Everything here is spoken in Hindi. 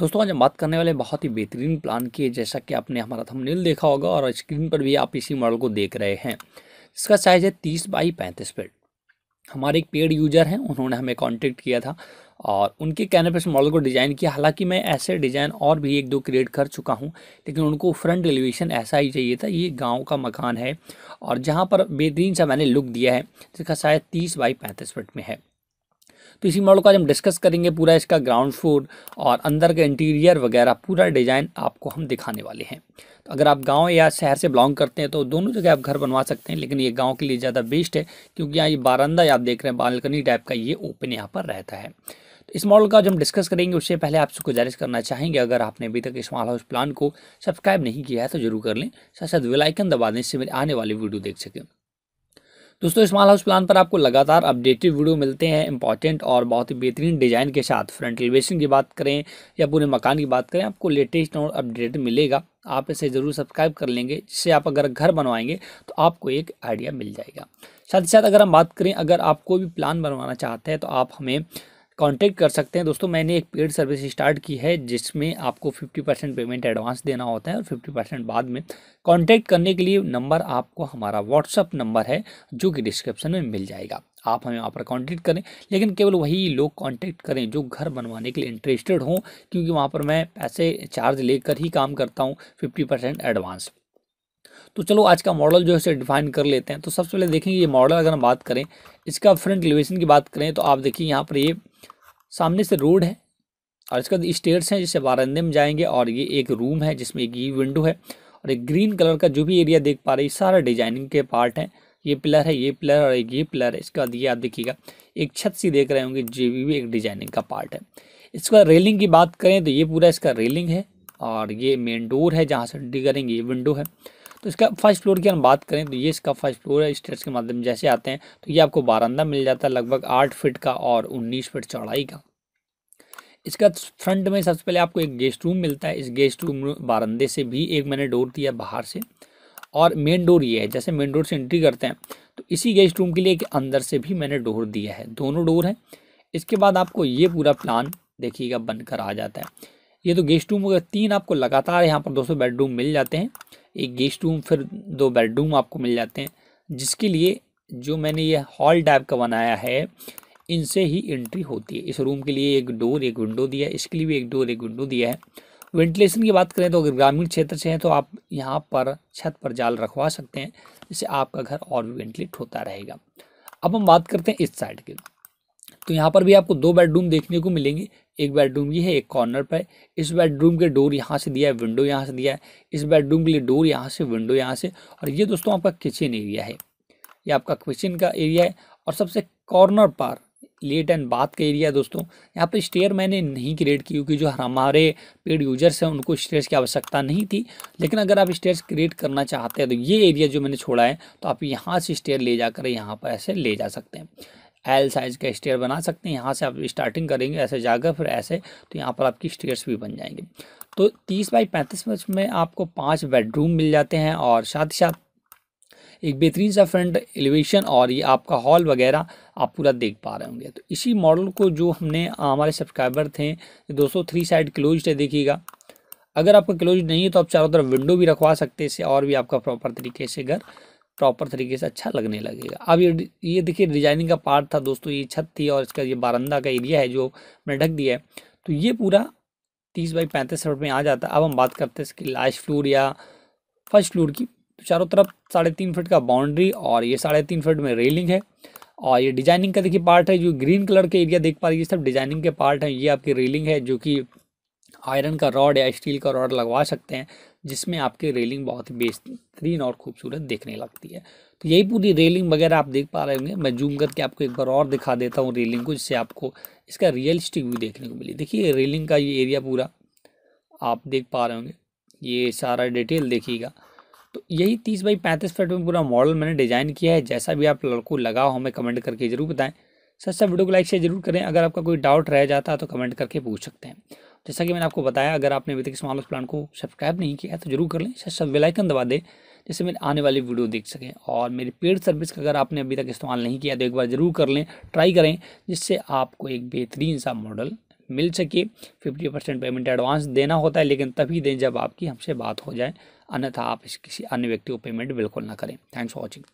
दोस्तों आज हम बात करने वाले बहुत ही बेहतरीन प्लान की है जैसा कि आपने हमारा थंबनेल देखा होगा और स्क्रीन पर भी आप इसी मॉडल को देख रहे हैं इसका साइज है तीस बाई पैंतीस फिट हमारे एक पेड यूजर हैं उन्होंने हमें कांटेक्ट किया था और उनके कहने पर इस मॉडल को डिज़ाइन किया हालांकि मैं ऐसे डिज़ाइन और भी एक दो क्रिएट कर चुका हूं लेकिन उनको फ्रंट एलिवेशन ऐसा ही चाहिए था ये गांव का मकान है और जहाँ पर बेहतरीन सा मैंने लुक दिया है जिसका शायद तीस बाई पैंतीस फिट में है तो इसी मॉडल को आज हम डिस्कस करेंगे पूरा इसका ग्राउंड फ्लोर और अंदर का इंटीरियर वगैरह पूरा डिज़ाइन आपको हम दिखाने वाले हैं तो अगर आप गांव या शहर से बिलोंग करते हैं तो दोनों जगह आप घर बनवा सकते हैं लेकिन ये गाँव के लिए ज़्यादा बेस्ट है क्योंकि यहाँ ये बारंदा आप देख रहे हैं बालकनी टाइप का ये ओपन यहाँ पर रहता है तो इस मॉडल का जो हम डिस्कस करेंगे उससे पहले आपसे गुजारिश करना चाहेंगे अगर आपने अभी तक स्मॉल हाउस प्लान को सब्सक्राइब नहीं किया है तो जरूर कर लें साथ साथ वेलाइकन दबा दें इससे मेरे आने वाली वीडियो देख सकें दोस्तों स्मॉल हाउस प्लान पर आपको लगातार अपडेटेड वीडियो मिलते हैं इंपॉर्टेंट और बहुत ही बेहतरीन डिज़ाइन के साथ फ्रंट एलिवेशन की बात करें या पूरे मकान की बात करें आपको लेटेस्ट और अपडेट मिलेगा आप इसे ज़रूर सब्सक्राइब कर लेंगे जिससे आप अगर घर बनवाएंगे तो आपको एक आइडिया मिल जाएगा साथ ही साथ अगर हम बात करें अगर आप कोई भी प्लान बनवाना चाहते हैं तो आप हमें कांटेक्ट कर सकते हैं दोस्तों मैंने एक पेड सर्विस स्टार्ट की है जिसमें आपको 50 परसेंट पेमेंट एडवांस देना होता है और 50 परसेंट बाद में कांटेक्ट करने के लिए नंबर आपको हमारा व्हाट्सअप नंबर है जो कि डिस्क्रिप्शन में मिल जाएगा आप हमें वहाँ पर कांटेक्ट करें लेकिन केवल वही लोग कांटेक्ट करें जो घर बनवाने के लिए इंटरेस्टेड हों क्योंकि वहाँ पर मैं पैसे चार्ज लेकर ही काम करता हूँ फिफ्टी परसेंट एडवांस तो चलो आज का मॉडल जो है इसे डिफाइन कर लेते हैं तो सबसे पहले देखेंगे ये मॉडल अगर हम बात करें इसका फ्रंट एलिवेशन की बात करें तो आप देखिए यहाँ पर ये सामने से रोड है और इसके बाद स्टेयर्स हैं जिससे वारंदे में जाएंगे और ये एक रूम है जिसमें एक ये विंडो है और एक ग्रीन कलर का जो भी एरिया देख पा रहे हैं सारा डिजाइनिंग के पार्ट हैं ये पिलर है ये पिलर और एक ये पिलर है इसके बाद ये आप देखिएगा एक छत सी देख रहे होंगे जो भी एक डिजाइनिंग का पार्ट है इसका रेलिंग की बात करें तो ये पूरा इसका रेलिंग है और ये मेन डोर है जहाँ से डिगरेंगे ये विंडो है तो इसका फर्स्ट फ्लोर की हम बात करें तो ये इसका फर्स्ट फ्लोर है स्टेट्स के माध्यम जैसे आते हैं तो ये आपको बारंदा मिल जाता है लगभग आठ फिट का और उन्नीस फिट चौड़ाई का इसका फ्रंट में सबसे पहले आपको एक गेस्ट रूम मिलता है इस गेस्ट रूम बारंदे से भी एक मैंने डोर दिया बाहर से और मेन डोर ये है जैसे मेन डोर से एंट्री करते हैं तो इसी गेस्ट रूम के लिए एक अंदर से भी मैंने डोर दिया है दोनों डोर हैं इसके बाद आपको ये पूरा प्लान देखिएगा बनकर आ जाता है ये तो गेस्ट रूम हो गया तीन आपको लगातार यहाँ पर दोस्तों बेडरूम मिल जाते हैं एक गेस्ट रूम फिर दो बेडरूम आपको मिल जाते हैं जिसके लिए जो मैंने ये हॉल टाइप का बनाया है इनसे ही एंट्री होती है इस रूम के लिए एक डोर एक विंडो दिया है इसके लिए भी एक डोर एक विंडो दिया है वेंटिलेशन की बात करें तो अगर ग्रामीण क्षेत्र से हैं तो आप यहाँ पर छत पर जाल रखवा सकते हैं जिससे आपका घर और भी वेंटिलेट होता रहेगा अब हम बात करते हैं इस साइड की तो यहाँ पर भी आपको दो बेडरूम देखने को मिलेंगे एक बेडरूम ये है एक कॉर्नर पर इस बेडरूम के डोर यहाँ से दिया है विंडो यहाँ से दिया है इस बेडरूम के लिए डोर यहाँ से विंडो यहाँ से और ये दोस्तों आपका किचन एरिया है ये आपका किचन का एरिया है और सबसे कॉर्नर पर लेट एंड बाथ का एरिया दोस्तों यहाँ पर स्टेयर मैंने नहीं क्रिएट की क्योंकि जो हमारे पेड यूजर्स हैं उनको स्टेयर्स की आवश्यकता नहीं थी लेकिन अगर आप स्टेयर्स क्रिएट करना चाहते हैं तो ये एरिया जो मैंने छोड़ा है तो आप यहाँ से स्टेयर ले जाकर यहाँ पर ऐसे ले जा सकते हैं एल साइज का स्टेयर बना सकते हैं यहाँ से आप स्टार्टिंग करेंगे ऐसे जाकर फिर ऐसे तो यहाँ पर आपकी स्टेयर्स भी बन जाएंगे तो तीस बाई पैंतीस में आपको पाँच बेडरूम मिल जाते हैं और साथ ही साथ एक बेहतरीन सा फ्रंट एलिवेशन और ये आपका हॉल वगैरह आप पूरा देख पा रहे होंगे तो इसी मॉडल को जो हमने हमारे सब्सक्राइबर थे दो सौ थ्री साइड क्लोज है देखिएगा अगर आपका क्लोज नहीं है तो आप चारों तरफ विंडो भी रखवा सकते हैं इससे और भी आपका प्रॉपर तरीके से घर प्रॉपर तरीके से अच्छा लगने लगेगा अब ये ये देखिए डिजाइनिंग का पार्ट था दोस्तों ये छत थी और इसका ये बारंदा का एरिया है जो मैंने ढक दिया है तो ये पूरा तीस बाई पैंतीस फुट में आ जाता है अब हम बात करते हैं इसकी लास्ट फ्लोर या फर्स्ट फ्लोर की तो चारों तरफ साढ़े तीन फिट का बाउंड्री और ये साढ़े तीन फिट में रेलिंग है और ये डिजाइनिंग का देखिए पार्ट है जो ग्रीन कलर के एरिया देख पा रही है सब डिजाइनिंग के पार्ट हैं ये आपकी रेलिंग है जो कि आयरन का रॉड या स्टील का रॉड लगवा सकते हैं जिसमें आपकी रेलिंग बहुत ही बेहतरीन और खूबसूरत देखने लगती है तो यही पूरी रेलिंग वगैरह आप देख पा रहे होंगे मैं जूम करके आपको एक बार और दिखा देता हूँ रेलिंग को जिससे आपको इसका रियलिस्टिक व्यू देखने को मिली देखिए रेलिंग का ये एरिया पूरा आप देख पा रहे होंगे ये सारा डिटेल देखिएगा तो यही तीस बाई पैंतीस फीट में पूरा मॉडल मैंने डिज़ाइन किया है जैसा भी आप लड़कों लगाओ हमें कमेंट करके ज़रूर बताएं सस्ता वीडियो को लाइक शेयर जरूर करें अगर आपका कोई डाउट रह जाता है तो कमेंट करके पूछ सकते हैं जैसा कि मैंने आपको बताया अगर आपने अभी तक स्मॉल हाउस प्लान को सब्सक्राइब नहीं किया है तो जरूर कर लें सब बेलाइकन दबा दें जिससे मेरे आने वाली वीडियो देख सकें और मेरी पेड सर्विस का अगर आपने अभी तक इस्तेमाल नहीं किया तो एक बार ज़रूर कर लें ट्राई करें जिससे आपको एक बेहतरीन सा मॉडल मिल सके फिफ्टी परसेंट पेमेंट एडवांस देना होता है लेकिन तभी दें जब आपकी हमसे बात हो जाए अन्यथा आप इस किसी अन्य व्यक्ति को पेमेंट बिल्कुल ना करें थैंक्स फॉर वॉचिंग